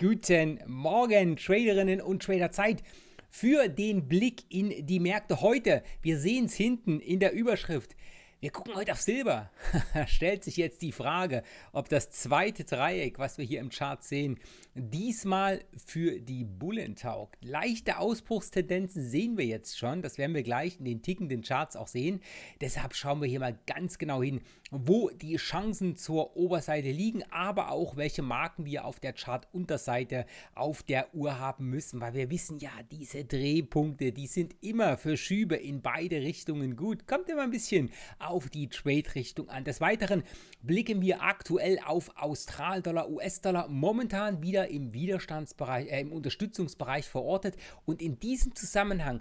Guten Morgen, Traderinnen und Trader Zeit. Für den Blick in die Märkte heute. Wir sehen es hinten in der Überschrift. Wir gucken heute auf Silber. Da Stellt sich jetzt die Frage, ob das zweite Dreieck, was wir hier im Chart sehen, diesmal für die Bullen taugt. Leichte Ausbruchstendenzen sehen wir jetzt schon. Das werden wir gleich in den tickenden Charts auch sehen. Deshalb schauen wir hier mal ganz genau hin, wo die Chancen zur Oberseite liegen, aber auch welche Marken wir auf der Chartunterseite auf der Uhr haben müssen, weil wir wissen ja, diese Drehpunkte, die sind immer für Schübe in beide Richtungen gut. Kommt immer ein bisschen auf auf die Trade-Richtung an. Des Weiteren blicken wir aktuell auf Australdollar, US-Dollar, momentan wieder im Widerstandsbereich, äh, im Unterstützungsbereich verortet. Und in diesem Zusammenhang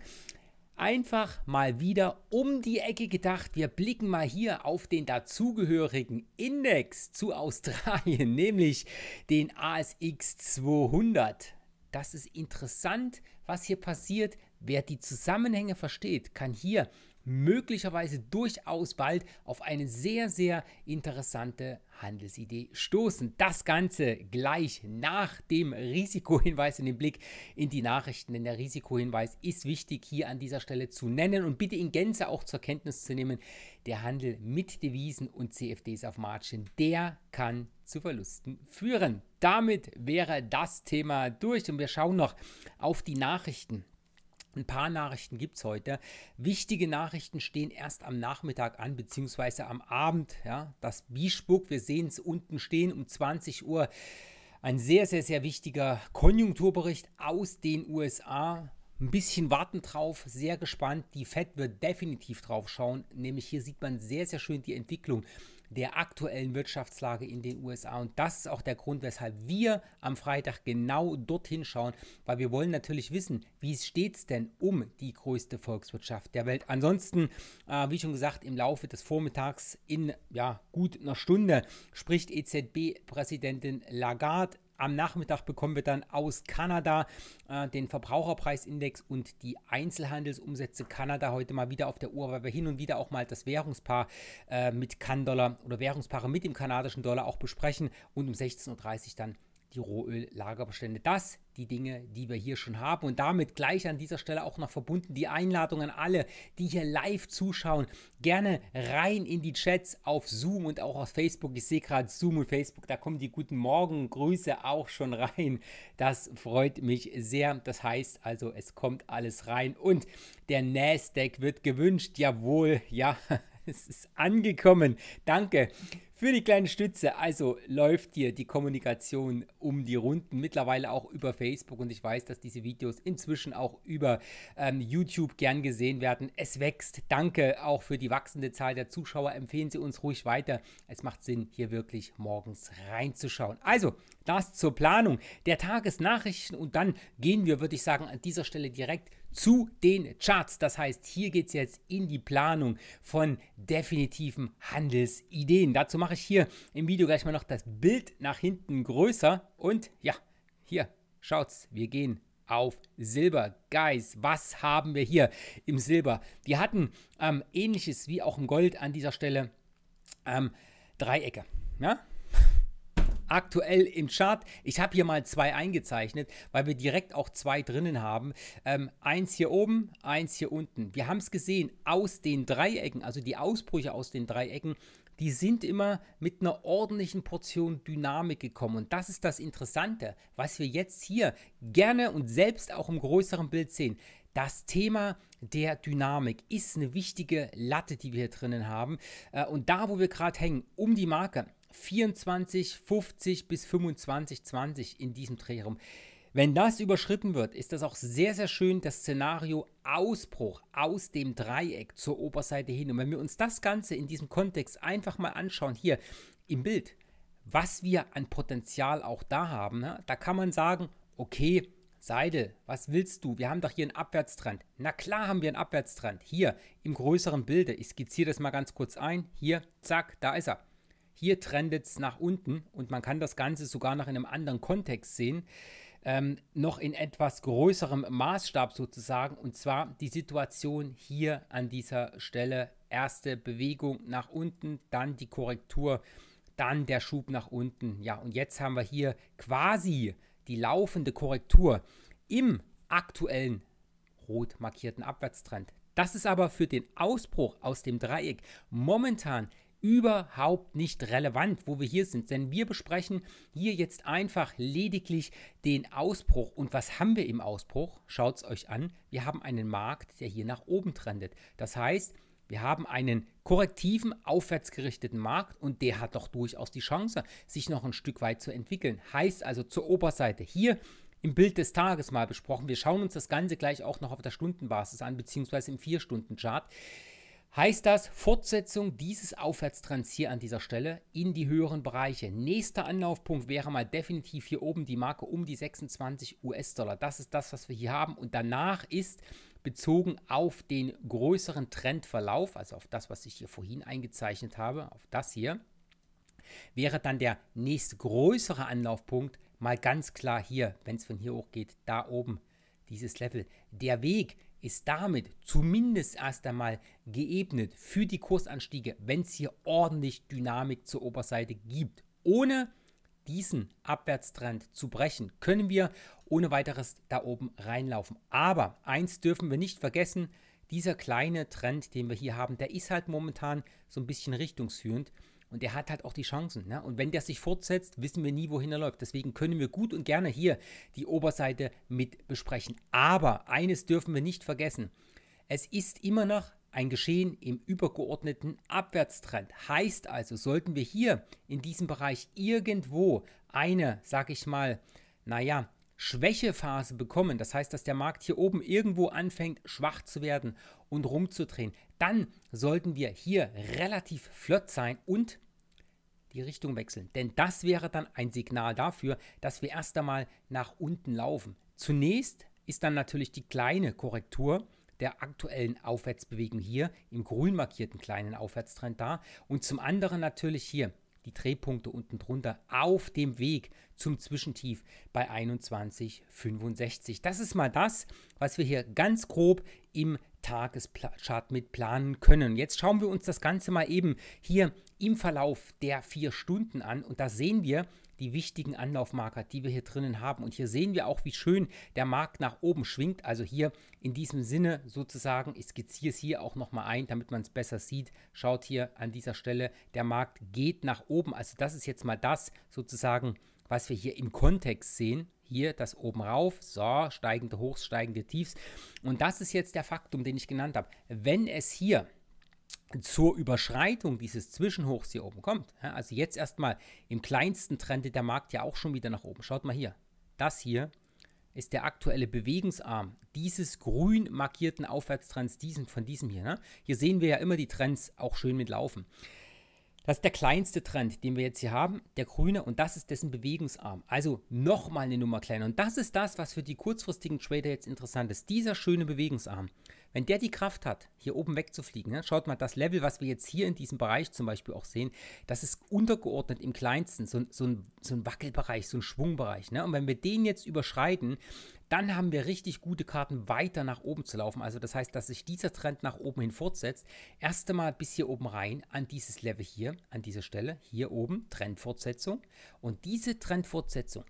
einfach mal wieder um die Ecke gedacht. Wir blicken mal hier auf den dazugehörigen Index zu Australien, nämlich den ASX 200. Das ist interessant, was hier passiert. Wer die Zusammenhänge versteht, kann hier möglicherweise durchaus bald auf eine sehr, sehr interessante Handelsidee stoßen. Das Ganze gleich nach dem Risikohinweis in den Blick in die Nachrichten, denn der Risikohinweis ist wichtig hier an dieser Stelle zu nennen und bitte in Gänze auch zur Kenntnis zu nehmen, der Handel mit Devisen und CFDs auf Margin, der kann zu Verlusten führen. Damit wäre das Thema durch und wir schauen noch auf die Nachrichten ein paar Nachrichten gibt es heute. Wichtige Nachrichten stehen erst am Nachmittag an, beziehungsweise am Abend. Ja? Das Bischbuck, wir sehen es unten stehen um 20 Uhr. Ein sehr, sehr, sehr wichtiger Konjunkturbericht aus den USA. Ein bisschen warten drauf, sehr gespannt. Die Fed wird definitiv drauf schauen. Nämlich hier sieht man sehr, sehr schön die Entwicklung der aktuellen Wirtschaftslage in den USA. Und das ist auch der Grund, weshalb wir am Freitag genau dorthin schauen, weil wir wollen natürlich wissen, wie steht es denn um die größte Volkswirtschaft der Welt. Ansonsten, äh, wie schon gesagt, im Laufe des Vormittags in ja, gut einer Stunde spricht EZB-Präsidentin Lagarde am Nachmittag bekommen wir dann aus Kanada äh, den Verbraucherpreisindex und die Einzelhandelsumsätze Kanada heute mal wieder auf der Uhr, weil wir hin und wieder auch mal das Währungspaar äh, mit kan oder Währungspaare mit dem kanadischen Dollar auch besprechen und um 16.30 Uhr dann die Rohöl-Lagerbestände. Das die Dinge, die wir hier schon haben. Und damit gleich an dieser Stelle auch noch verbunden die Einladung an alle, die hier live zuschauen. Gerne rein in die Chats auf Zoom und auch auf Facebook. Ich sehe gerade Zoom und Facebook, da kommen die guten Morgen Grüße auch schon rein. Das freut mich sehr. Das heißt also, es kommt alles rein und der Nasdaq wird gewünscht. Jawohl, ja. Es ist angekommen. Danke für die kleine Stütze, also läuft dir die Kommunikation um die Runden, mittlerweile auch über Facebook und ich weiß, dass diese Videos inzwischen auch über ähm, YouTube gern gesehen werden. Es wächst. Danke auch für die wachsende Zahl der Zuschauer. Empfehlen Sie uns ruhig weiter. Es macht Sinn, hier wirklich morgens reinzuschauen. Also, das zur Planung der Tagesnachrichten und dann gehen wir, würde ich sagen, an dieser Stelle direkt zu den Charts. Das heißt, hier geht es jetzt in die Planung von definitiven Handelsideen. Dazu mache ich hier im Video gleich mal noch das Bild nach hinten größer. Und ja, hier, schaut's, wir gehen auf Silber. Guys, was haben wir hier im Silber? Wir hatten ähm, ähnliches wie auch im Gold an dieser Stelle ähm, Dreiecke. Ja? aktuell im Chart. Ich habe hier mal zwei eingezeichnet, weil wir direkt auch zwei drinnen haben. Ähm, eins hier oben, eins hier unten. Wir haben es gesehen, aus den Dreiecken, also die Ausbrüche aus den Dreiecken, die sind immer mit einer ordentlichen Portion Dynamik gekommen. Und das ist das Interessante, was wir jetzt hier gerne und selbst auch im größeren Bild sehen. Das Thema der Dynamik ist eine wichtige Latte, die wir hier drinnen haben. Äh, und da, wo wir gerade hängen, um die Marke 24, 50 bis 25, 20 in diesem Drehraum. Wenn das überschritten wird, ist das auch sehr, sehr schön, das Szenario Ausbruch aus dem Dreieck zur Oberseite hin. Und wenn wir uns das Ganze in diesem Kontext einfach mal anschauen, hier im Bild, was wir an Potenzial auch da haben, ne? da kann man sagen, okay, Seidel, was willst du? Wir haben doch hier einen Abwärtstrend. Na klar haben wir einen Abwärtstrend. Hier im größeren Bilde, ich skizziere das mal ganz kurz ein. Hier, zack, da ist er. Hier trendet es nach unten und man kann das Ganze sogar noch in einem anderen Kontext sehen. Ähm, noch in etwas größerem Maßstab sozusagen. Und zwar die Situation hier an dieser Stelle. Erste Bewegung nach unten, dann die Korrektur, dann der Schub nach unten. Ja, und jetzt haben wir hier quasi die laufende Korrektur im aktuellen rot markierten Abwärtstrend. Das ist aber für den Ausbruch aus dem Dreieck momentan überhaupt nicht relevant, wo wir hier sind, denn wir besprechen hier jetzt einfach lediglich den Ausbruch. Und was haben wir im Ausbruch? Schaut es euch an. Wir haben einen Markt, der hier nach oben trendet. Das heißt, wir haben einen korrektiven, aufwärts gerichteten Markt und der hat doch durchaus die Chance, sich noch ein Stück weit zu entwickeln. Heißt also zur Oberseite hier im Bild des Tages mal besprochen. Wir schauen uns das Ganze gleich auch noch auf der Stundenbasis an, beziehungsweise im Vier-Stunden-Chart heißt das Fortsetzung dieses Aufwärtstrends hier an dieser Stelle in die höheren Bereiche. Nächster Anlaufpunkt wäre mal definitiv hier oben die Marke um die 26 US-Dollar. Das ist das, was wir hier haben. Und danach ist bezogen auf den größeren Trendverlauf, also auf das, was ich hier vorhin eingezeichnet habe, auf das hier, wäre dann der nächst größere Anlaufpunkt mal ganz klar hier, wenn es von hier hoch geht, da oben dieses Level. Der Weg ist damit zumindest erst einmal geebnet für die Kursanstiege, wenn es hier ordentlich Dynamik zur Oberseite gibt. Ohne diesen Abwärtstrend zu brechen, können wir ohne weiteres da oben reinlaufen. Aber eins dürfen wir nicht vergessen, dieser kleine Trend, den wir hier haben, der ist halt momentan so ein bisschen richtungsführend. Und der hat halt auch die Chancen. Ne? Und wenn der sich fortsetzt, wissen wir nie, wohin er läuft. Deswegen können wir gut und gerne hier die Oberseite mit besprechen. Aber eines dürfen wir nicht vergessen. Es ist immer noch ein Geschehen im übergeordneten Abwärtstrend. Heißt also, sollten wir hier in diesem Bereich irgendwo eine, sag ich mal, naja, Schwächephase bekommen, das heißt, dass der Markt hier oben irgendwo anfängt, schwach zu werden und rumzudrehen, dann sollten wir hier relativ flott sein und die Richtung wechseln. Denn das wäre dann ein Signal dafür, dass wir erst einmal nach unten laufen. Zunächst ist dann natürlich die kleine Korrektur der aktuellen Aufwärtsbewegung hier im grün markierten kleinen Aufwärtstrend da und zum anderen natürlich hier die Drehpunkte unten drunter auf dem Weg zum Zwischentief bei 21,65. Das ist mal das, was wir hier ganz grob im Tageschart mit planen können. Jetzt schauen wir uns das Ganze mal eben hier im Verlauf der vier Stunden an und da sehen wir, die wichtigen Anlaufmarker, die wir hier drinnen haben. Und hier sehen wir auch, wie schön der Markt nach oben schwingt. Also hier in diesem Sinne sozusagen, ich skizziere es hier auch nochmal ein, damit man es besser sieht. Schaut hier an dieser Stelle, der Markt geht nach oben. Also das ist jetzt mal das sozusagen, was wir hier im Kontext sehen. Hier das oben rauf, so, steigende Hochs, steigende Tiefs. Und das ist jetzt der Faktum, den ich genannt habe. Wenn es hier zur Überschreitung dieses Zwischenhochs hier oben kommt, ja, also jetzt erstmal im kleinsten trendet der Markt ja auch schon wieder nach oben. Schaut mal hier. Das hier ist der aktuelle Bewegungsarm dieses grün markierten Aufwärtstrends diesen, von diesem hier. Ne? Hier sehen wir ja immer die Trends auch schön mitlaufen. Das ist der kleinste Trend, den wir jetzt hier haben, der grüne, und das ist dessen Bewegungsarm. Also nochmal eine Nummer kleiner. Und das ist das, was für die kurzfristigen Trader jetzt interessant ist. Dieser schöne Bewegungsarm. Wenn der die Kraft hat, hier oben wegzufliegen, ne, schaut mal, das Level, was wir jetzt hier in diesem Bereich zum Beispiel auch sehen, das ist untergeordnet im kleinsten, so, so, ein, so ein Wackelbereich, so ein Schwungbereich. Ne? Und wenn wir den jetzt überschreiten, dann haben wir richtig gute Karten, weiter nach oben zu laufen. Also das heißt, dass sich dieser Trend nach oben hin fortsetzt. Erst einmal bis hier oben rein, an dieses Level hier, an dieser Stelle, hier oben, Trendfortsetzung. Und diese Trendfortsetzung,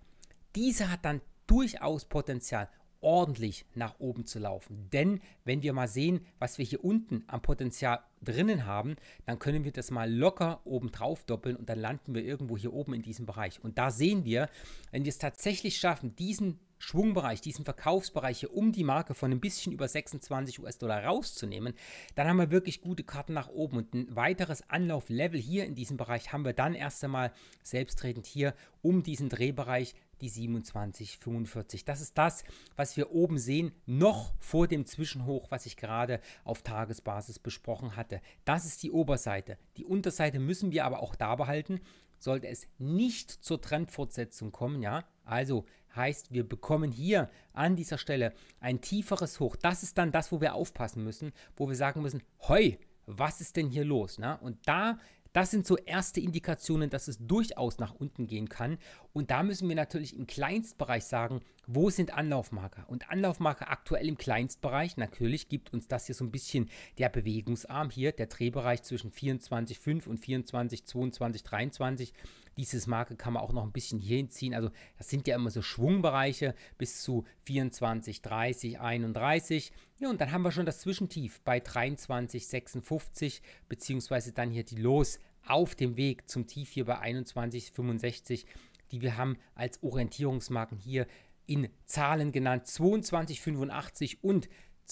diese hat dann durchaus Potenzial, ordentlich nach oben zu laufen. Denn wenn wir mal sehen, was wir hier unten am Potenzial drinnen haben, dann können wir das mal locker oben drauf doppeln und dann landen wir irgendwo hier oben in diesem Bereich. Und da sehen wir, wenn wir es tatsächlich schaffen, diesen Schwungbereich, diesen Verkaufsbereich hier um die Marke von ein bisschen über 26 US-Dollar rauszunehmen, dann haben wir wirklich gute Karten nach oben und ein weiteres Anlauflevel hier in diesem Bereich haben wir dann erst einmal selbstredend hier um diesen Drehbereich die 27,45. Das ist das, was wir oben sehen, noch vor dem Zwischenhoch, was ich gerade auf Tagesbasis besprochen hatte. Das ist die Oberseite. Die Unterseite müssen wir aber auch da behalten. Sollte es nicht zur Trendfortsetzung kommen, ja, also heißt, wir bekommen hier an dieser Stelle ein tieferes Hoch. Das ist dann das, wo wir aufpassen müssen, wo wir sagen müssen, hoi, was ist denn hier los? Ne? Und da das sind so erste Indikationen, dass es durchaus nach unten gehen kann. Und da müssen wir natürlich im Kleinstbereich sagen, wo sind Anlaufmarker? Und Anlaufmarker aktuell im Kleinstbereich, natürlich gibt uns das hier so ein bisschen der Bewegungsarm hier, der Drehbereich zwischen 24,5 und 24, 22, 23. Dieses Marke kann man auch noch ein bisschen hier hinziehen. Also das sind ja immer so Schwungbereiche bis zu 24, 30, 31. Ja, und dann haben wir schon das Zwischentief bei 23, 56, beziehungsweise dann hier die Los auf dem Weg zum Tief hier bei 21, 65, die wir haben als Orientierungsmarken hier in Zahlen genannt. 22, 85 und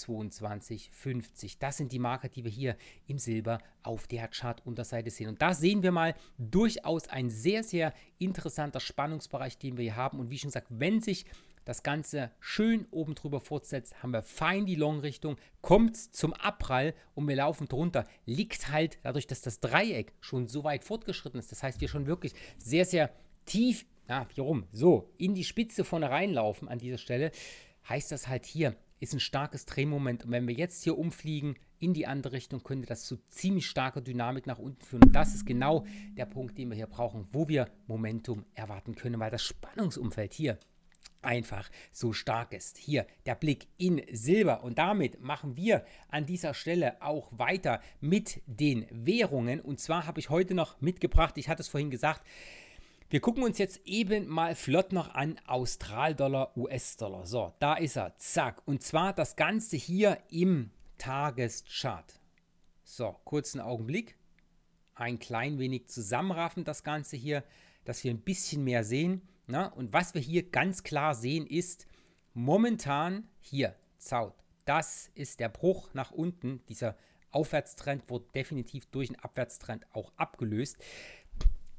22,50. Das sind die Marker, die wir hier im Silber auf der Chartunterseite sehen. Und da sehen wir mal durchaus ein sehr, sehr interessanter Spannungsbereich, den wir hier haben. Und wie schon gesagt, wenn sich das Ganze schön oben drüber fortsetzt, haben wir fein die Long-Richtung, kommt zum Abprall und wir laufen drunter. Liegt halt dadurch, dass das Dreieck schon so weit fortgeschritten ist. Das heißt, wir schon wirklich sehr, sehr tief, na, hier rum, so, in die Spitze vorne reinlaufen an dieser Stelle heißt das halt hier, ist ein starkes Drehmoment. Und wenn wir jetzt hier umfliegen in die andere Richtung, könnte das zu ziemlich starker Dynamik nach unten führen. Und das ist genau der Punkt, den wir hier brauchen, wo wir Momentum erwarten können, weil das Spannungsumfeld hier einfach so stark ist. Hier der Blick in Silber und damit machen wir an dieser Stelle auch weiter mit den Währungen und zwar habe ich heute noch mitgebracht, ich hatte es vorhin gesagt, wir gucken uns jetzt eben mal flott noch an Australdollar, US-Dollar. So, da ist er, zack. Und zwar das Ganze hier im Tageschart. So, kurzen Augenblick. Ein klein wenig zusammenraffen das Ganze hier, dass wir ein bisschen mehr sehen. Na, ne? und was wir hier ganz klar sehen ist, momentan hier, Zaut, das ist der Bruch nach unten. Dieser Aufwärtstrend wurde definitiv durch einen Abwärtstrend auch abgelöst.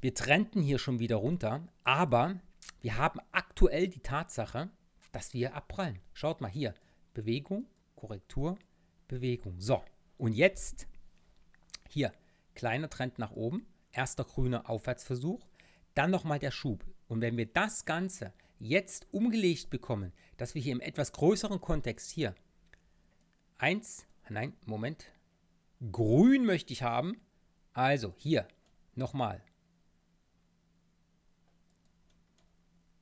Wir trennten hier schon wieder runter, aber wir haben aktuell die Tatsache, dass wir abprallen. Schaut mal hier. Bewegung, Korrektur, Bewegung. So, und jetzt hier kleiner Trend nach oben, erster grüner Aufwärtsversuch, dann nochmal der Schub. Und wenn wir das Ganze jetzt umgelegt bekommen, dass wir hier im etwas größeren Kontext hier eins, nein, Moment, grün möchte ich haben. Also hier nochmal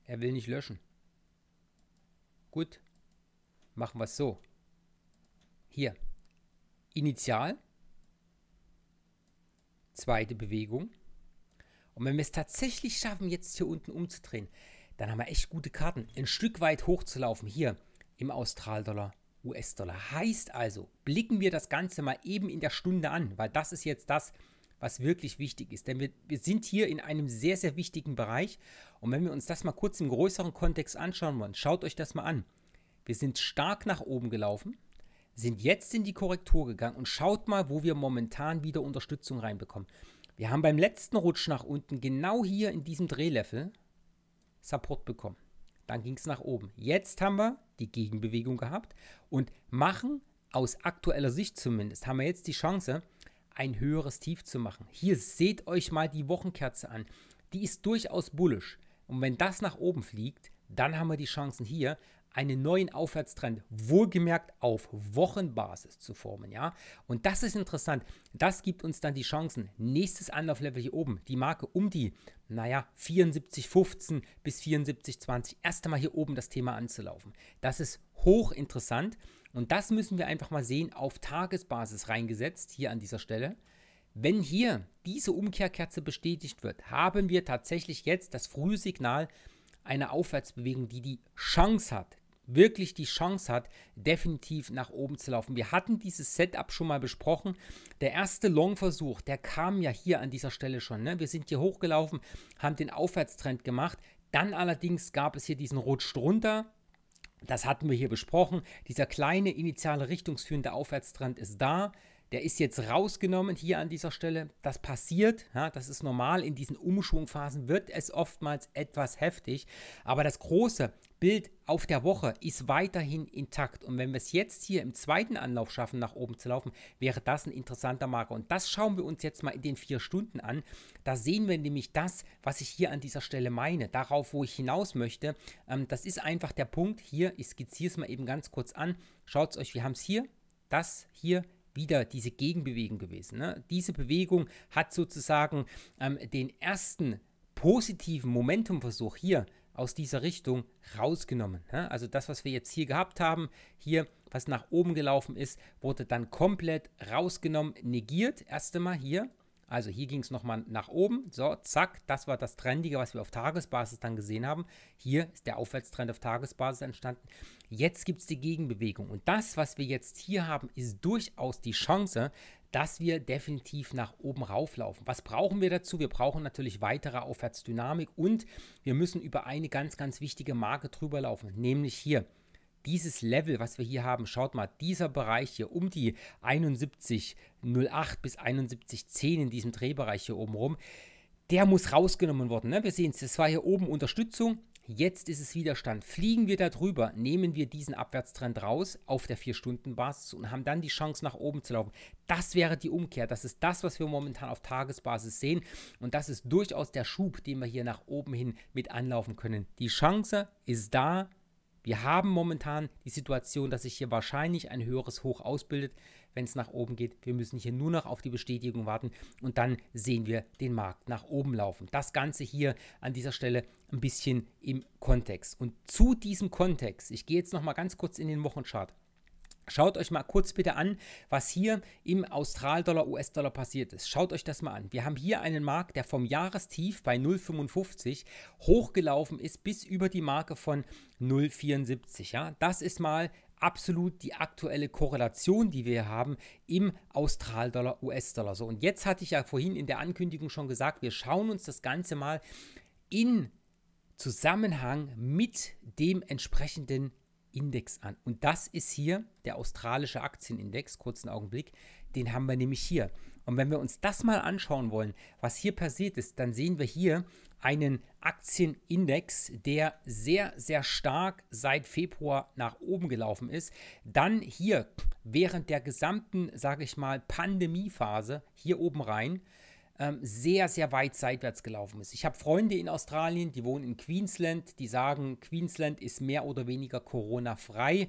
Er will nicht löschen. Gut. Machen wir es so. Hier. Initial. Zweite Bewegung. Und wenn wir es tatsächlich schaffen, jetzt hier unten umzudrehen, dann haben wir echt gute Karten. Ein Stück weit hochzulaufen. Hier im Australdollar, US-Dollar. Heißt also, blicken wir das Ganze mal eben in der Stunde an, weil das ist jetzt das, was wirklich wichtig ist. Denn wir, wir sind hier in einem sehr, sehr wichtigen Bereich. Und wenn wir uns das mal kurz im größeren Kontext anschauen wollen, schaut euch das mal an. Wir sind stark nach oben gelaufen, sind jetzt in die Korrektur gegangen und schaut mal, wo wir momentan wieder Unterstützung reinbekommen. Wir haben beim letzten Rutsch nach unten genau hier in diesem Drehlevel Support bekommen. Dann ging es nach oben. Jetzt haben wir die Gegenbewegung gehabt und machen aus aktueller Sicht zumindest, haben wir jetzt die Chance, ein höheres Tief zu machen. Hier seht euch mal die Wochenkerze an. Die ist durchaus bullisch. Und wenn das nach oben fliegt, dann haben wir die Chancen hier einen neuen Aufwärtstrend, wohlgemerkt auf Wochenbasis zu formen, ja. Und das ist interessant. Das gibt uns dann die Chancen. Nächstes Anlauflevel hier oben, die Marke um die, naja, 74,15 bis 74,20. Erst einmal hier oben das Thema anzulaufen. Das ist hochinteressant und das müssen wir einfach mal sehen, auf Tagesbasis reingesetzt, hier an dieser Stelle. Wenn hier diese Umkehrkerze bestätigt wird, haben wir tatsächlich jetzt das frühe Signal, eine Aufwärtsbewegung, die die Chance hat, wirklich die Chance hat, definitiv nach oben zu laufen. Wir hatten dieses Setup schon mal besprochen. Der erste Long-Versuch, der kam ja hier an dieser Stelle schon. Ne? Wir sind hier hochgelaufen, haben den Aufwärtstrend gemacht. Dann allerdings gab es hier diesen Rutsch drunter. Das hatten wir hier besprochen. Dieser kleine initiale richtungsführende Aufwärtstrend ist da. Der ist jetzt rausgenommen hier an dieser Stelle. Das passiert, ja, das ist normal. In diesen Umschwungphasen wird es oftmals etwas heftig. Aber das große Bild auf der Woche ist weiterhin intakt. Und wenn wir es jetzt hier im zweiten Anlauf schaffen, nach oben zu laufen, wäre das ein interessanter Marker. Und das schauen wir uns jetzt mal in den vier Stunden an. Da sehen wir nämlich das, was ich hier an dieser Stelle meine, darauf, wo ich hinaus möchte. Ähm, das ist einfach der Punkt hier. Ich skizziere es mal eben ganz kurz an. Schaut es euch, wir haben es hier. Das hier wieder diese Gegenbewegung gewesen. Ne? Diese Bewegung hat sozusagen ähm, den ersten positiven Momentumversuch hier aus dieser Richtung rausgenommen. Ne? Also das, was wir jetzt hier gehabt haben, hier, was nach oben gelaufen ist, wurde dann komplett rausgenommen, negiert. Erst einmal hier, also hier ging es nochmal nach oben. So, zack, das war das Trendige, was wir auf Tagesbasis dann gesehen haben. Hier ist der Aufwärtstrend auf Tagesbasis entstanden. Jetzt gibt es die Gegenbewegung. Und das, was wir jetzt hier haben, ist durchaus die Chance, dass wir definitiv nach oben rauflaufen. Was brauchen wir dazu? Wir brauchen natürlich weitere Aufwärtsdynamik und wir müssen über eine ganz, ganz wichtige Marke drüber laufen, nämlich hier dieses Level, was wir hier haben, schaut mal, dieser Bereich hier um die 71,08 bis 71,10 in diesem Drehbereich hier oben rum, der muss rausgenommen worden. Ne? Wir sehen es, das war hier oben Unterstützung, Jetzt ist es Widerstand. Fliegen wir da drüber, nehmen wir diesen Abwärtstrend raus auf der 4-Stunden-Basis und haben dann die Chance, nach oben zu laufen. Das wäre die Umkehr. Das ist das, was wir momentan auf Tagesbasis sehen. Und das ist durchaus der Schub, den wir hier nach oben hin mit anlaufen können. Die Chance ist da. Wir haben momentan die Situation, dass sich hier wahrscheinlich ein höheres Hoch ausbildet, wenn es nach oben geht. Wir müssen hier nur noch auf die Bestätigung warten und dann sehen wir den Markt nach oben laufen. Das Ganze hier an dieser Stelle ein bisschen im Kontext. Und zu diesem Kontext, ich gehe jetzt nochmal ganz kurz in den Wochenchart. Schaut euch mal kurz bitte an, was hier im Australdollar, US-Dollar passiert ist. Schaut euch das mal an. Wir haben hier einen Markt, der vom Jahrestief bei 0,55 hochgelaufen ist bis über die Marke von 0,74. Ja? Das ist mal absolut die aktuelle Korrelation, die wir haben im Australdollar, US-Dollar. So, und jetzt hatte ich ja vorhin in der Ankündigung schon gesagt, wir schauen uns das Ganze mal in Zusammenhang mit dem entsprechenden Index an. Und das ist hier der australische Aktienindex, kurzen Augenblick, den haben wir nämlich hier. Und wenn wir uns das mal anschauen wollen, was hier passiert ist, dann sehen wir hier einen Aktienindex, der sehr, sehr stark seit Februar nach oben gelaufen ist. Dann hier während der gesamten, sage ich mal, Pandemiephase hier oben rein ähm, sehr, sehr weit seitwärts gelaufen ist. Ich habe Freunde in Australien, die wohnen in Queensland, die sagen, Queensland ist mehr oder weniger Corona-frei.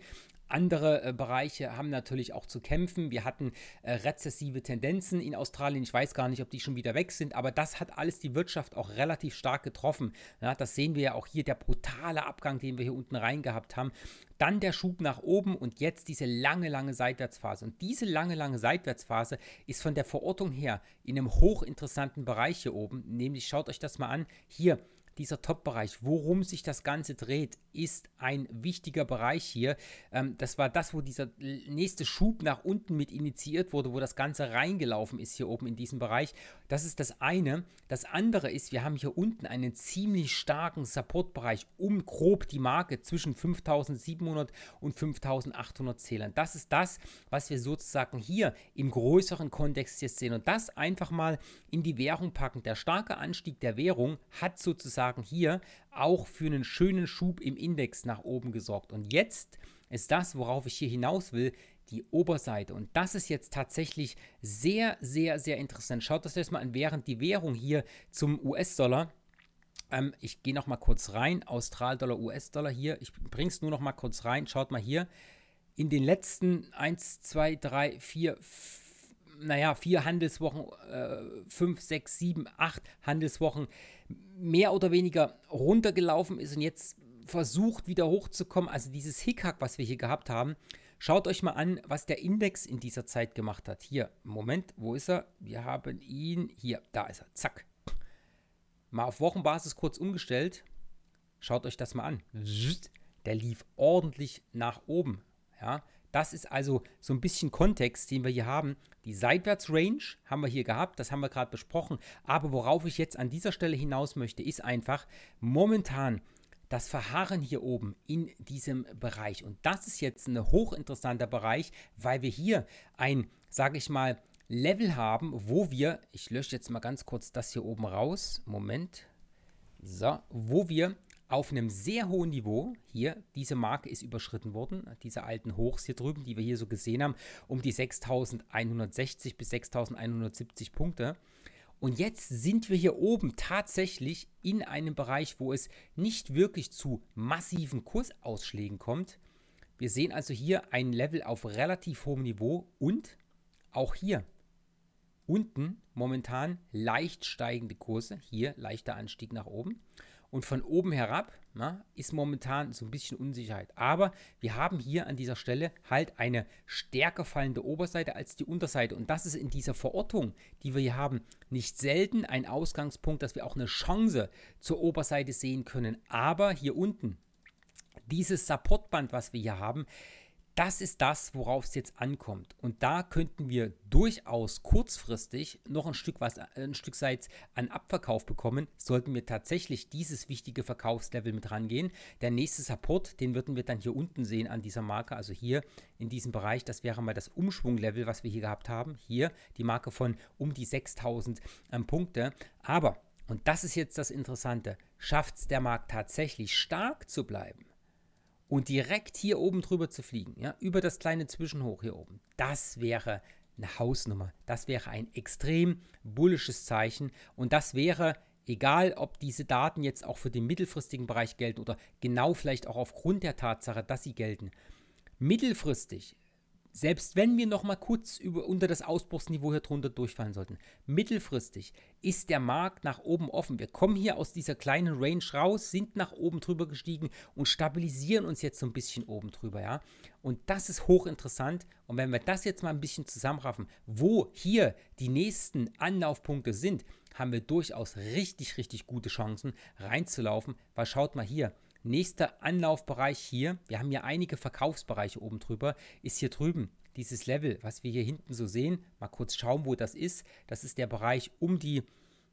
Andere äh, Bereiche haben natürlich auch zu kämpfen. Wir hatten äh, rezessive Tendenzen in Australien. Ich weiß gar nicht, ob die schon wieder weg sind, aber das hat alles die Wirtschaft auch relativ stark getroffen. Ja, das sehen wir ja auch hier, der brutale Abgang, den wir hier unten reingehabt haben. Dann der Schub nach oben und jetzt diese lange, lange Seitwärtsphase. Und diese lange, lange Seitwärtsphase ist von der Verortung her in einem hochinteressanten Bereich hier oben. Nämlich schaut euch das mal an. Hier dieser Top-Bereich, worum sich das Ganze dreht, ist ein wichtiger Bereich hier. Ähm, das war das, wo dieser nächste Schub nach unten mit initiiert wurde, wo das Ganze reingelaufen ist hier oben in diesem Bereich. Das ist das eine. Das andere ist, wir haben hier unten einen ziemlich starken Supportbereich um grob die Marke zwischen 5700 und 5800 Zählern. Das ist das, was wir sozusagen hier im größeren Kontext jetzt sehen. Und das einfach mal in die Währung packen. Der starke Anstieg der Währung hat sozusagen hier auch für einen schönen Schub im Index nach oben gesorgt. Und jetzt ist das, worauf ich hier hinaus will, die Oberseite. Und das ist jetzt tatsächlich sehr, sehr, sehr interessant. Schaut das jetzt mal an, während die Währung hier zum US-Dollar. Ähm, ich gehe noch mal kurz rein, Austral-Dollar, US-Dollar hier. Ich bringe es nur noch mal kurz rein. Schaut mal hier. In den letzten 1, 2, 3, 4, 5 naja, vier Handelswochen, äh, fünf, sechs, sieben, acht Handelswochen mehr oder weniger runtergelaufen ist und jetzt versucht wieder hochzukommen. Also dieses Hickhack, was wir hier gehabt haben, schaut euch mal an, was der Index in dieser Zeit gemacht hat. Hier, Moment, wo ist er? Wir haben ihn, hier, da ist er, zack. Mal auf Wochenbasis kurz umgestellt. Schaut euch das mal an. Der lief ordentlich nach oben. Ja, das ist also so ein bisschen Kontext, den wir hier haben. Die Seitwärtsrange haben wir hier gehabt, das haben wir gerade besprochen. Aber worauf ich jetzt an dieser Stelle hinaus möchte, ist einfach momentan das Verharren hier oben in diesem Bereich. Und das ist jetzt ein hochinteressanter Bereich, weil wir hier ein, sage ich mal, Level haben, wo wir, ich lösche jetzt mal ganz kurz das hier oben raus, Moment, so, wo wir auf einem sehr hohen Niveau. Hier, diese Marke ist überschritten worden, diese alten Hochs hier drüben, die wir hier so gesehen haben, um die 6160 bis 6170 Punkte. Und jetzt sind wir hier oben tatsächlich in einem Bereich, wo es nicht wirklich zu massiven Kursausschlägen kommt. Wir sehen also hier ein Level auf relativ hohem Niveau und auch hier unten momentan leicht steigende Kurse, hier leichter Anstieg nach oben. Und von oben herab na, ist momentan so ein bisschen Unsicherheit. Aber wir haben hier an dieser Stelle halt eine stärker fallende Oberseite als die Unterseite. Und das ist in dieser Verortung, die wir hier haben, nicht selten ein Ausgangspunkt, dass wir auch eine Chance zur Oberseite sehen können. Aber hier unten, dieses Supportband, was wir hier haben, das ist das, worauf es jetzt ankommt. Und da könnten wir durchaus kurzfristig noch ein Stück was, ein Stück Seits an Abverkauf bekommen, sollten wir tatsächlich dieses wichtige Verkaufslevel mit rangehen. Der nächste Support, den würden wir dann hier unten sehen an dieser Marke, also hier in diesem Bereich, das wäre mal das Umschwunglevel, was wir hier gehabt haben. Hier die Marke von um die 6000 ähm, Punkte. Aber, und das ist jetzt das Interessante, schafft es der Markt tatsächlich stark zu bleiben? und direkt hier oben drüber zu fliegen, ja, über das kleine Zwischenhoch hier oben, das wäre eine Hausnummer. Das wäre ein extrem bullisches Zeichen und das wäre egal, ob diese Daten jetzt auch für den mittelfristigen Bereich gelten oder genau vielleicht auch aufgrund der Tatsache, dass sie gelten. Mittelfristig selbst wenn wir noch mal kurz über, unter das Ausbruchsniveau hier drunter durchfallen sollten, mittelfristig ist der Markt nach oben offen. Wir kommen hier aus dieser kleinen Range raus, sind nach oben drüber gestiegen und stabilisieren uns jetzt so ein bisschen oben drüber, ja. Und das ist hochinteressant. Und wenn wir das jetzt mal ein bisschen zusammenraffen, wo hier die nächsten Anlaufpunkte sind, haben wir durchaus richtig, richtig gute Chancen reinzulaufen. Weil schaut mal hier, Nächster Anlaufbereich hier, wir haben hier einige Verkaufsbereiche oben drüber, ist hier drüben dieses Level, was wir hier hinten so sehen. Mal kurz schauen, wo das ist. Das ist der Bereich um die,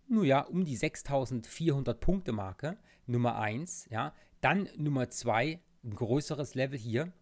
nun um die 6400 Punkte Marke, Nummer 1, ja. Dann Nummer 2, ein größeres Level hier,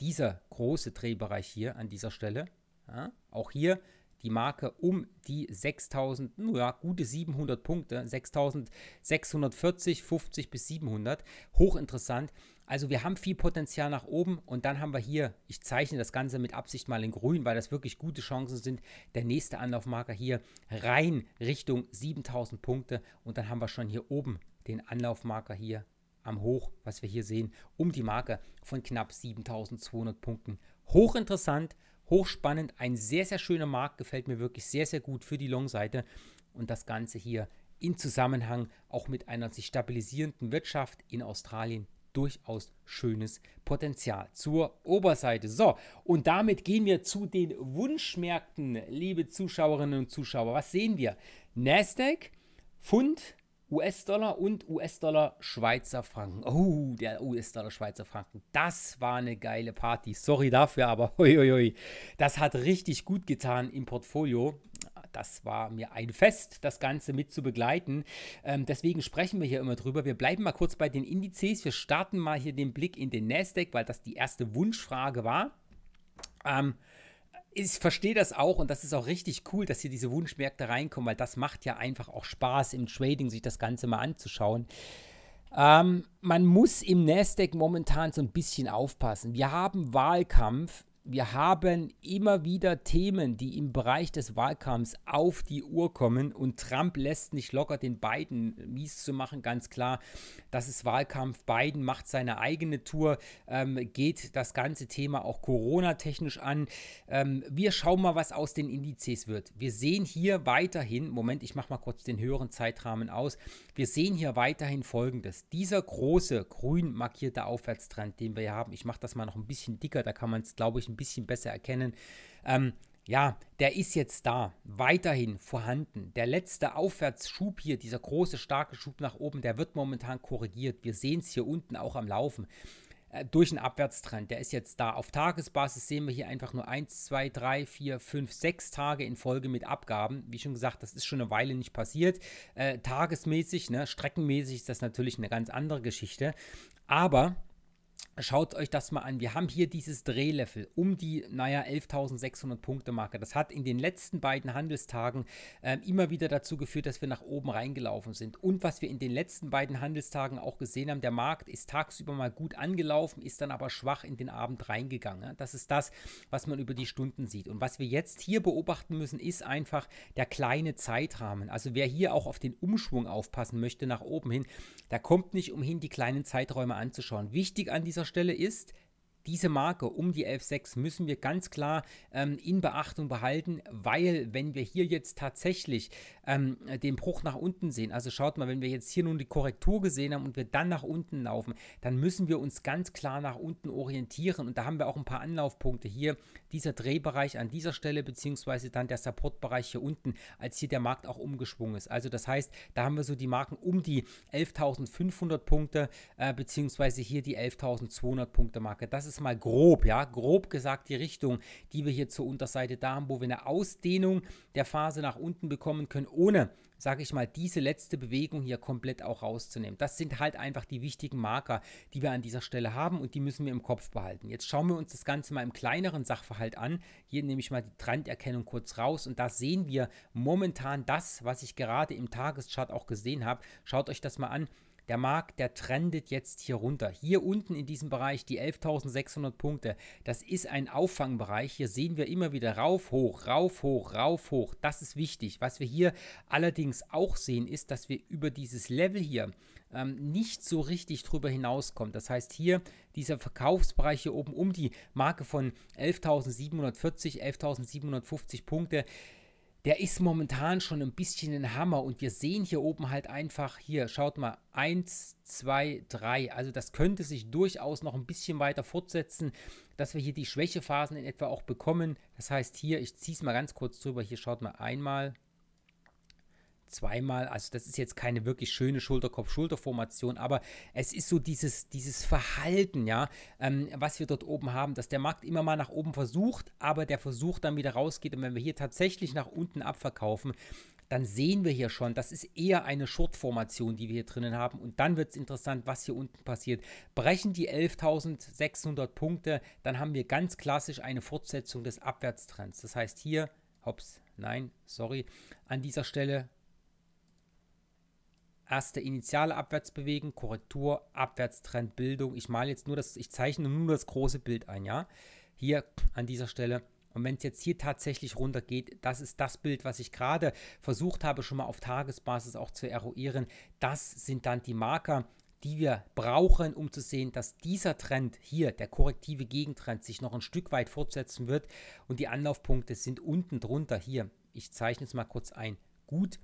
dieser große Drehbereich hier an dieser Stelle. Ja. Auch hier die Marke um die 6000, ja, gute 700 Punkte, 6640, 50 bis 700. Hochinteressant. Also wir haben viel Potenzial nach oben und dann haben wir hier, ich zeichne das Ganze mit Absicht mal in grün, weil das wirklich gute Chancen sind, der nächste Anlaufmarker hier rein Richtung 7000 Punkte und dann haben wir schon hier oben den Anlaufmarker hier am Hoch, was wir hier sehen, um die Marke von knapp 7200 Punkten. Hochinteressant Hochspannend, ein sehr, sehr schöner Markt, gefällt mir wirklich sehr, sehr gut für die Long-Seite. Und das Ganze hier in Zusammenhang auch mit einer sich stabilisierenden Wirtschaft in Australien durchaus schönes Potenzial zur Oberseite. So, und damit gehen wir zu den Wunschmärkten, liebe Zuschauerinnen und Zuschauer. Was sehen wir? Nasdaq, Pfund, US-Dollar und US-Dollar Schweizer Franken. Oh, der US-Dollar Schweizer Franken. Das war eine geile Party. Sorry dafür, aber hoi, hoi, hoi. Das hat richtig gut getan im Portfolio. Das war mir ein Fest, das Ganze mit zu begleiten. Ähm, deswegen sprechen wir hier immer drüber. Wir bleiben mal kurz bei den Indizes. Wir starten mal hier den Blick in den Nasdaq, weil das die erste Wunschfrage war. Ähm, ich verstehe das auch und das ist auch richtig cool, dass hier diese Wunschmärkte reinkommen, weil das macht ja einfach auch Spaß im Trading, sich das Ganze mal anzuschauen. Ähm, man muss im Nasdaq momentan so ein bisschen aufpassen. Wir haben Wahlkampf wir haben immer wieder Themen, die im Bereich des Wahlkampfs auf die Uhr kommen und Trump lässt nicht locker den Biden mies zu machen, ganz klar. Das ist Wahlkampf. Biden macht seine eigene Tour, ähm, geht das ganze Thema auch Corona-technisch an. Ähm, wir schauen mal, was aus den Indizes wird. Wir sehen hier weiterhin, Moment, ich mache mal kurz den höheren Zeitrahmen aus. Wir sehen hier weiterhin folgendes. Dieser große grün markierte Aufwärtstrend, den wir hier haben, ich mache das mal noch ein bisschen dicker, da kann man es, glaube ich, ein bisschen besser erkennen. Ähm, ja, der ist jetzt da, weiterhin vorhanden. Der letzte Aufwärtsschub hier, dieser große, starke Schub nach oben, der wird momentan korrigiert. Wir sehen es hier unten auch am Laufen. Äh, durch einen Abwärtstrend. Der ist jetzt da. Auf Tagesbasis sehen wir hier einfach nur 1, 2, 3, 4, 5, 6 Tage in Folge mit Abgaben. Wie schon gesagt, das ist schon eine Weile nicht passiert. Äh, tagesmäßig, ne, streckenmäßig ist das natürlich eine ganz andere Geschichte. Aber Schaut euch das mal an. Wir haben hier dieses Drehlevel um die, naja, 11.600 Punkte Marke. Das hat in den letzten beiden Handelstagen äh, immer wieder dazu geführt, dass wir nach oben reingelaufen sind. Und was wir in den letzten beiden Handelstagen auch gesehen haben, der Markt ist tagsüber mal gut angelaufen, ist dann aber schwach in den Abend reingegangen. Das ist das, was man über die Stunden sieht. Und was wir jetzt hier beobachten müssen, ist einfach der kleine Zeitrahmen. Also wer hier auch auf den Umschwung aufpassen möchte nach oben hin, da kommt nicht umhin, die kleinen Zeiträume anzuschauen. Wichtig an dieser Stelle ist, diese Marke um die 11.6 müssen wir ganz klar ähm, in Beachtung behalten, weil wenn wir hier jetzt tatsächlich ähm, den Bruch nach unten sehen, also schaut mal, wenn wir jetzt hier nun die Korrektur gesehen haben und wir dann nach unten laufen, dann müssen wir uns ganz klar nach unten orientieren und da haben wir auch ein paar Anlaufpunkte hier dieser Drehbereich an dieser Stelle beziehungsweise dann der Supportbereich hier unten, als hier der Markt auch umgeschwungen ist. Also das heißt, da haben wir so die Marken um die 11.500 Punkte äh, beziehungsweise hier die 11.200 Punkte Marke. Das ist mal grob, ja, grob gesagt die Richtung, die wir hier zur Unterseite da haben, wo wir eine Ausdehnung der Phase nach unten bekommen können, ohne sage ich mal, diese letzte Bewegung hier komplett auch rauszunehmen. Das sind halt einfach die wichtigen Marker, die wir an dieser Stelle haben und die müssen wir im Kopf behalten. Jetzt schauen wir uns das Ganze mal im kleineren Sachverhalt an. Hier nehme ich mal die Trenderkennung kurz raus und da sehen wir momentan das, was ich gerade im Tageschart auch gesehen habe. Schaut euch das mal an. Der Markt, der trendet jetzt hier runter. Hier unten in diesem Bereich die 11.600 Punkte, das ist ein Auffangbereich. Hier sehen wir immer wieder rauf, hoch, rauf, hoch, rauf, hoch. Das ist wichtig. Was wir hier allerdings auch sehen, ist, dass wir über dieses Level hier ähm, nicht so richtig drüber hinauskommen. Das heißt hier dieser Verkaufsbereich hier oben um die Marke von 11.740, 11.750 Punkte, der ist momentan schon ein bisschen ein Hammer und wir sehen hier oben halt einfach, hier, schaut mal, 1, 2, 3, also das könnte sich durchaus noch ein bisschen weiter fortsetzen, dass wir hier die Schwächephasen in etwa auch bekommen, das heißt hier, ich ziehe es mal ganz kurz drüber, hier schaut mal einmal, zweimal, also das ist jetzt keine wirklich schöne Schulterkopf-Schulter-Formation, aber es ist so dieses, dieses Verhalten, ja, ähm, was wir dort oben haben, dass der Markt immer mal nach oben versucht, aber der Versuch dann wieder rausgeht. Und wenn wir hier tatsächlich nach unten abverkaufen, dann sehen wir hier schon, das ist eher eine Short-Formation, die wir hier drinnen haben. Und dann wird es interessant, was hier unten passiert. Brechen die 11.600 Punkte, dann haben wir ganz klassisch eine Fortsetzung des Abwärtstrends. Das heißt hier, hops, nein, sorry, an dieser Stelle erste initiale Abwärtsbewegung, Korrektur, Abwärtstrendbildung. Ich male jetzt nur das, ich zeichne nur das große Bild ein, ja. Hier an dieser Stelle. Und wenn es jetzt hier tatsächlich runtergeht, das ist das Bild, was ich gerade versucht habe, schon mal auf Tagesbasis auch zu eruieren. Das sind dann die Marker, die wir brauchen, um zu sehen, dass dieser Trend hier, der korrektive Gegentrend, sich noch ein Stück weit fortsetzen wird. Und die Anlaufpunkte sind unten drunter hier. Ich zeichne es mal kurz ein. Gut,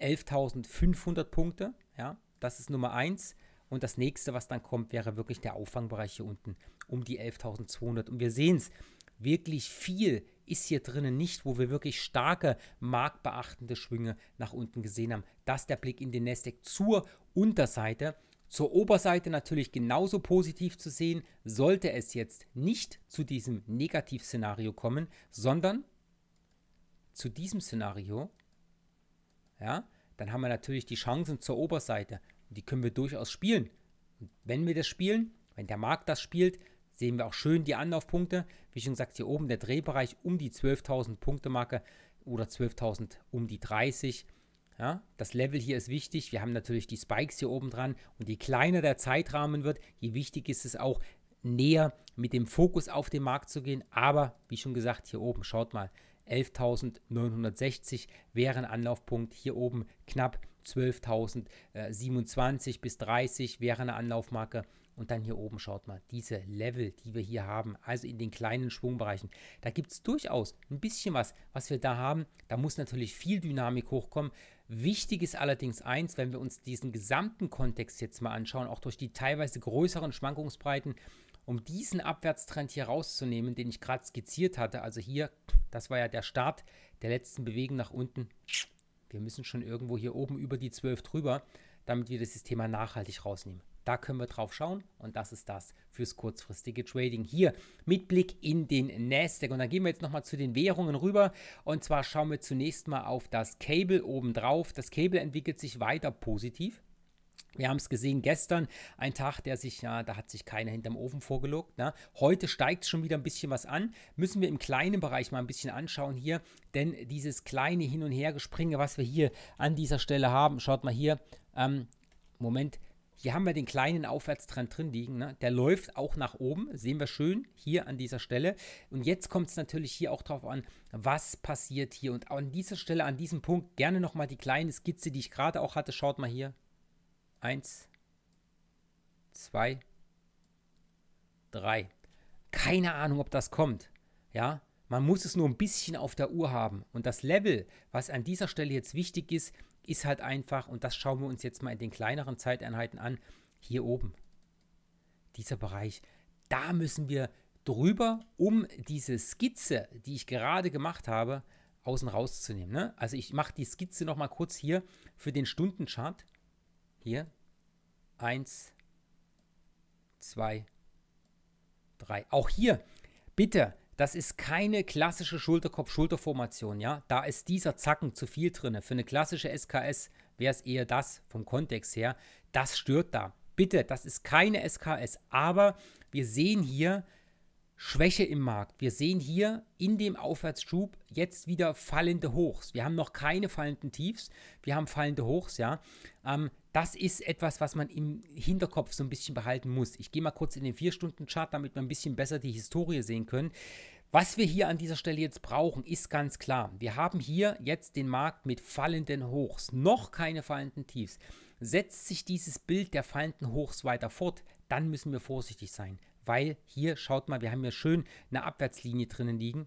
11.500 Punkte. Ja, das ist Nummer 1. Und das nächste, was dann kommt, wäre wirklich der Auffangbereich hier unten um die 11.200. Und wir sehen es, wirklich viel ist hier drinnen nicht, wo wir wirklich starke marktbeachtende Schwünge nach unten gesehen haben. Das ist der Blick in den Nasdaq zur Unterseite. Zur Oberseite natürlich genauso positiv zu sehen, sollte es jetzt nicht zu diesem Negativszenario kommen, sondern zu diesem Szenario, ja, dann haben wir natürlich die Chancen zur Oberseite. die können wir durchaus spielen. Und wenn wir das spielen, wenn der Markt das spielt, sehen wir auch schön die Anlaufpunkte. Wie schon gesagt, hier oben der Drehbereich um die 12.000 Punkte Marke oder 12.000 um die 30. Ja, das Level hier ist wichtig. Wir haben natürlich die Spikes hier oben dran. Und je kleiner der Zeitrahmen wird, je wichtig ist es auch, näher mit dem Fokus auf den Markt zu gehen. Aber wie schon gesagt, hier oben, schaut mal, 11.960 wäre ein Anlaufpunkt. Hier oben knapp 12.027 bis 30 wäre eine Anlaufmarke. Und dann hier oben schaut mal, diese Level, die wir hier haben, also in den kleinen Schwungbereichen, da gibt es durchaus ein bisschen was, was wir da haben. Da muss natürlich viel Dynamik hochkommen. Wichtig ist allerdings eins, wenn wir uns diesen gesamten Kontext jetzt mal anschauen, auch durch die teilweise größeren Schwankungsbreiten, um diesen Abwärtstrend hier rauszunehmen, den ich gerade skizziert hatte. Also hier, das war ja der Start der letzten Bewegung nach unten. Wir müssen schon irgendwo hier oben über die 12 drüber, damit wir das Thema nachhaltig rausnehmen. Da können wir drauf schauen und das ist das fürs kurzfristige Trading hier mit Blick in den Nasdaq. Und dann gehen wir jetzt nochmal zu den Währungen rüber und zwar schauen wir zunächst mal auf das Cable oben drauf. Das Cable entwickelt sich weiter positiv. Wir haben es gesehen gestern, ein Tag, der sich, ja, da hat sich keiner hinterm Ofen vorgelogt. Ne? Heute steigt schon wieder ein bisschen was an. Müssen wir im kleinen Bereich mal ein bisschen anschauen hier, denn dieses kleine Hin- und Hergespringe, was wir hier an dieser Stelle haben, schaut mal hier, ähm, Moment, hier haben wir den kleinen Aufwärtstrend drin liegen. Ne? Der läuft auch nach oben, sehen wir schön hier an dieser Stelle. Und jetzt kommt es natürlich hier auch drauf an, was passiert hier. Und an dieser Stelle, an diesem Punkt, gerne nochmal die kleine Skizze, die ich gerade auch hatte. Schaut mal hier, Eins, zwei, drei. Keine Ahnung, ob das kommt. Ja, man muss es nur ein bisschen auf der Uhr haben. Und das Level, was an dieser Stelle jetzt wichtig ist, ist halt einfach, und das schauen wir uns jetzt mal in den kleineren Zeiteinheiten an, hier oben. Dieser Bereich, da müssen wir drüber, um diese Skizze, die ich gerade gemacht habe, außen rauszunehmen. Ne? Also ich mache die Skizze nochmal kurz hier für den Stundenchart. Hier. 1, 2, 3. Auch hier, bitte, das ist keine klassische Schulterkopf-Schulterformation, ja. Da ist dieser Zacken zu viel drin. Für eine klassische SKS wäre es eher das vom Kontext her. Das stört da. Bitte, das ist keine SKS. Aber wir sehen hier, Schwäche im Markt. Wir sehen hier in dem Aufwärtsschub jetzt wieder fallende Hochs. Wir haben noch keine fallenden Tiefs, wir haben fallende Hochs, ja. Ähm, das ist etwas, was man im Hinterkopf so ein bisschen behalten muss. Ich gehe mal kurz in den 4-Stunden-Chart, damit wir ein bisschen besser die Historie sehen können. Was wir hier an dieser Stelle jetzt brauchen, ist ganz klar. Wir haben hier jetzt den Markt mit fallenden Hochs, noch keine fallenden Tiefs. Setzt sich dieses Bild der fallenden Hochs weiter fort, dann müssen wir vorsichtig sein weil hier, schaut mal, wir haben hier schön eine Abwärtslinie drinnen liegen.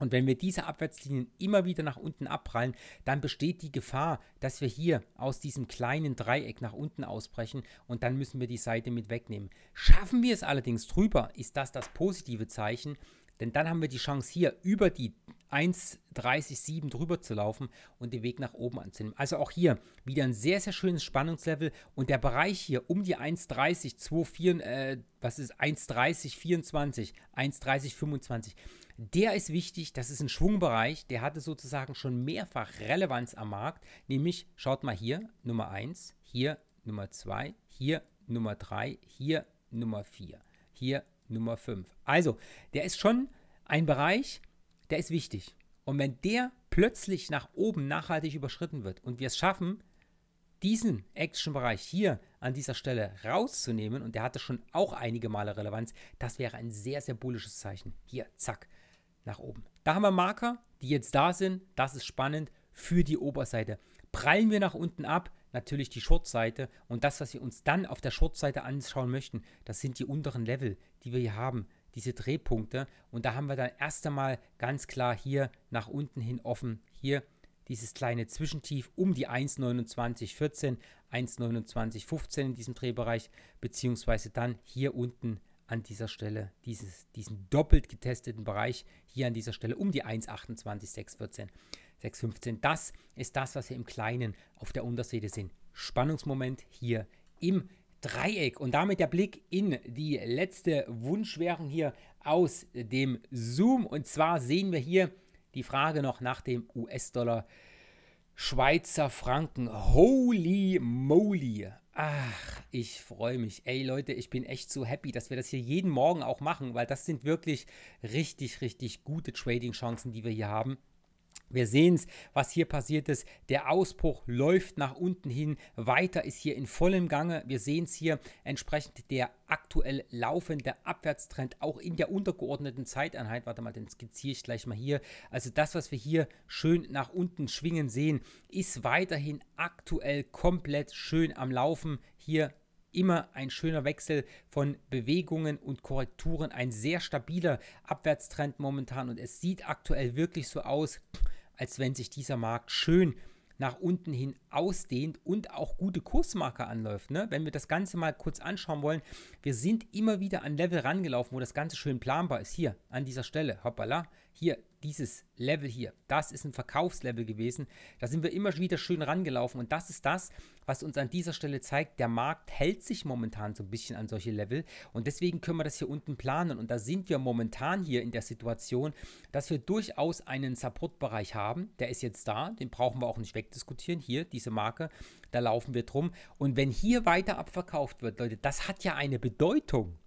Und wenn wir diese Abwärtslinien immer wieder nach unten abprallen, dann besteht die Gefahr, dass wir hier aus diesem kleinen Dreieck nach unten ausbrechen und dann müssen wir die Seite mit wegnehmen. Schaffen wir es allerdings drüber, ist das das positive Zeichen, denn dann haben wir die Chance hier über die 1,30,7 drüber zu laufen und den Weg nach oben anzunehmen. Also auch hier wieder ein sehr, sehr schönes Spannungslevel und der Bereich hier um die 1,30, 2,4, äh, was ist 1,30, 24, 1,30, 25, der ist wichtig, das ist ein Schwungbereich, der hatte sozusagen schon mehrfach Relevanz am Markt, nämlich schaut mal hier Nummer 1, hier Nummer 2, hier Nummer 3, hier Nummer 4, hier Nummer 5. Also, der ist schon ein Bereich, der ist wichtig. Und wenn der plötzlich nach oben nachhaltig überschritten wird und wir es schaffen, diesen Action-Bereich hier an dieser Stelle rauszunehmen, und der hatte schon auch einige Male Relevanz, das wäre ein sehr, sehr bullisches Zeichen. Hier, zack, nach oben. Da haben wir Marker, die jetzt da sind. Das ist spannend für die Oberseite. Prallen wir nach unten ab, natürlich die Shortseite. Und das, was wir uns dann auf der Shortseite anschauen möchten, das sind die unteren Level, die wir hier haben diese Drehpunkte. Und da haben wir dann erst einmal ganz klar hier nach unten hin offen, hier dieses kleine Zwischentief um die 1,2914, 1,2915 in diesem Drehbereich, beziehungsweise dann hier unten an dieser Stelle, dieses, diesen doppelt getesteten Bereich hier an dieser Stelle um die 1,28,614, 6,15. Das ist das, was wir im Kleinen auf der Unterseite sehen. Spannungsmoment hier im Dreieck und damit der Blick in die letzte Wunschwährung hier aus dem Zoom. Und zwar sehen wir hier die Frage noch nach dem US-Dollar Schweizer Franken. Holy moly. Ach, ich freue mich. Ey Leute, ich bin echt so happy, dass wir das hier jeden Morgen auch machen, weil das sind wirklich richtig, richtig gute Trading-Chancen, die wir hier haben. Wir sehen es, was hier passiert ist. Der Ausbruch läuft nach unten hin weiter, ist hier in vollem Gange. Wir sehen es hier entsprechend der aktuell laufende Abwärtstrend, auch in der untergeordneten Zeiteinheit. Warte mal, den skizziere ich gleich mal hier. Also das, was wir hier schön nach unten schwingen sehen, ist weiterhin aktuell komplett schön am Laufen. Hier immer ein schöner Wechsel von Bewegungen und Korrekturen, ein sehr stabiler Abwärtstrend momentan und es sieht aktuell wirklich so aus, als wenn sich dieser Markt schön nach unten hin ausdehnt und auch gute Kursmarke anläuft. Ne? Wenn wir das Ganze mal kurz anschauen wollen, wir sind immer wieder an Level rangelaufen, wo das Ganze schön planbar ist. Hier an dieser Stelle, hoppala, hier dieses Level hier, das ist ein Verkaufslevel gewesen. Da sind wir immer wieder schön rangelaufen und das ist das, was uns an dieser Stelle zeigt, der Markt hält sich momentan so ein bisschen an solche Level und deswegen können wir das hier unten planen und da sind wir momentan hier in der Situation, dass wir durchaus einen Supportbereich haben, der ist jetzt da, den brauchen wir auch nicht wegdiskutieren, hier diese Marke, da laufen wir drum und wenn hier weiter abverkauft wird, Leute, das hat ja eine Bedeutung.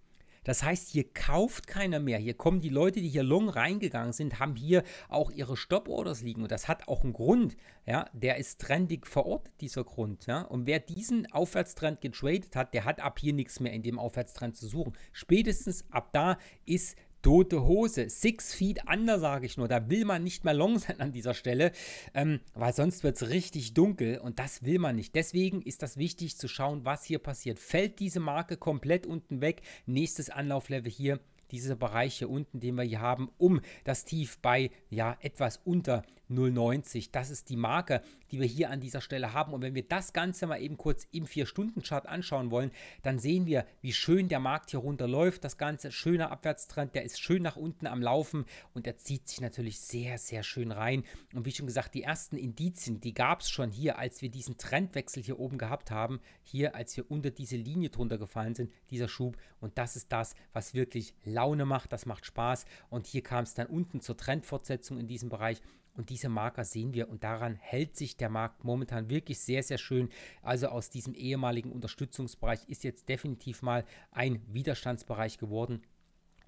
Das heißt, hier kauft keiner mehr. Hier kommen die Leute, die hier long reingegangen sind, haben hier auch ihre Stop-Orders liegen. Und das hat auch einen Grund. Ja? Der ist trendig verortet, dieser Grund. Ja? Und wer diesen Aufwärtstrend getradet hat, der hat ab hier nichts mehr in dem Aufwärtstrend zu suchen. Spätestens ab da ist Tote Hose, Six Feet Under, sage ich nur. Da will man nicht mehr long sein an dieser Stelle, ähm, weil sonst wird es richtig dunkel und das will man nicht. Deswegen ist das wichtig zu schauen, was hier passiert. Fällt diese Marke komplett unten weg? Nächstes Anlauflevel hier, dieser Bereich hier unten, den wir hier haben, um das Tief bei ja etwas unter 0,90. Das ist die Marke, die wir hier an dieser Stelle haben. Und wenn wir das Ganze mal eben kurz im 4-Stunden-Chart anschauen wollen, dann sehen wir, wie schön der Markt hier runterläuft. Das Ganze schöner Abwärtstrend, der ist schön nach unten am Laufen und er zieht sich natürlich sehr, sehr schön rein. Und wie schon gesagt, die ersten Indizien, die gab es schon hier, als wir diesen Trendwechsel hier oben gehabt haben. Hier, als wir unter diese Linie drunter gefallen sind, dieser Schub. Und das ist das, was wirklich Laune macht. Das macht Spaß. Und hier kam es dann unten zur Trendfortsetzung in diesem Bereich. Und diese Marker sehen wir und daran hält sich der Markt momentan wirklich sehr, sehr schön. Also aus diesem ehemaligen Unterstützungsbereich ist jetzt definitiv mal ein Widerstandsbereich geworden.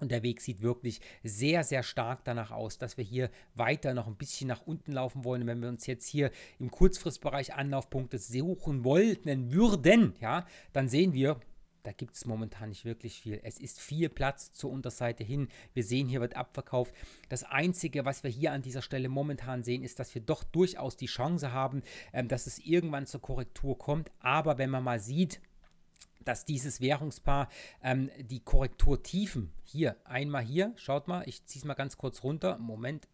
Und der Weg sieht wirklich sehr, sehr stark danach aus, dass wir hier weiter noch ein bisschen nach unten laufen wollen. Und wenn wir uns jetzt hier im Kurzfristbereich Anlaufpunkte suchen wollten würden, ja, dann sehen wir, da gibt es momentan nicht wirklich viel. Es ist viel Platz zur Unterseite hin. Wir sehen, hier wird abverkauft. Das Einzige, was wir hier an dieser Stelle momentan sehen, ist, dass wir doch durchaus die Chance haben, ähm, dass es irgendwann zur Korrektur kommt. Aber wenn man mal sieht, dass dieses Währungspaar ähm, die Korrekturtiefen hier, einmal hier, schaut mal, ich ziehe es mal ganz kurz runter. Moment,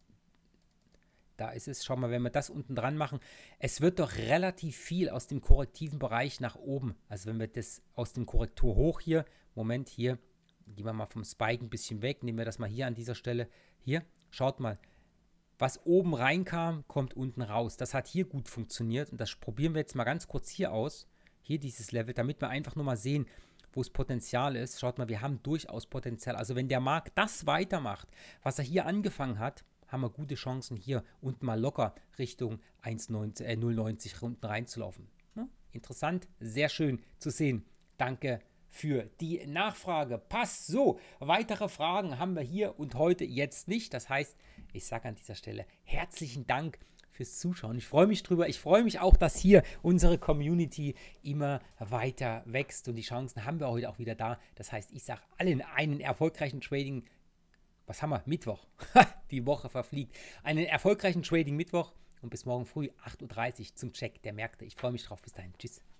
da ist es. Schau mal, wenn wir das unten dran machen, es wird doch relativ viel aus dem korrektiven Bereich nach oben. Also wenn wir das aus dem Korrektur hoch hier, Moment, hier, gehen wir mal vom Spike ein bisschen weg, nehmen wir das mal hier an dieser Stelle. Hier, schaut mal, was oben reinkam, kommt unten raus. Das hat hier gut funktioniert und das probieren wir jetzt mal ganz kurz hier aus, hier dieses Level, damit wir einfach nur mal sehen, wo es Potenzial ist. Schaut mal, wir haben durchaus Potenzial. Also wenn der Markt das weitermacht, was er hier angefangen hat, haben wir gute Chancen, hier unten mal locker Richtung 1,90 äh, 0,90 unten reinzulaufen. Ja, ne? interessant, sehr schön zu sehen. Danke für die Nachfrage. Passt so. Weitere Fragen haben wir hier und heute jetzt nicht. Das heißt, ich sage an dieser Stelle herzlichen Dank fürs Zuschauen. Ich freue mich drüber. Ich freue mich auch, dass hier unsere Community immer weiter wächst und die Chancen haben wir heute auch wieder da. Das heißt, ich sage allen einen erfolgreichen Trading was haben wir? Mittwoch. die Woche verfliegt. Einen erfolgreichen Trading-Mittwoch und bis morgen früh 8.30 Uhr zum Check der Märkte. Ich freue mich drauf. Bis dahin. Tschüss.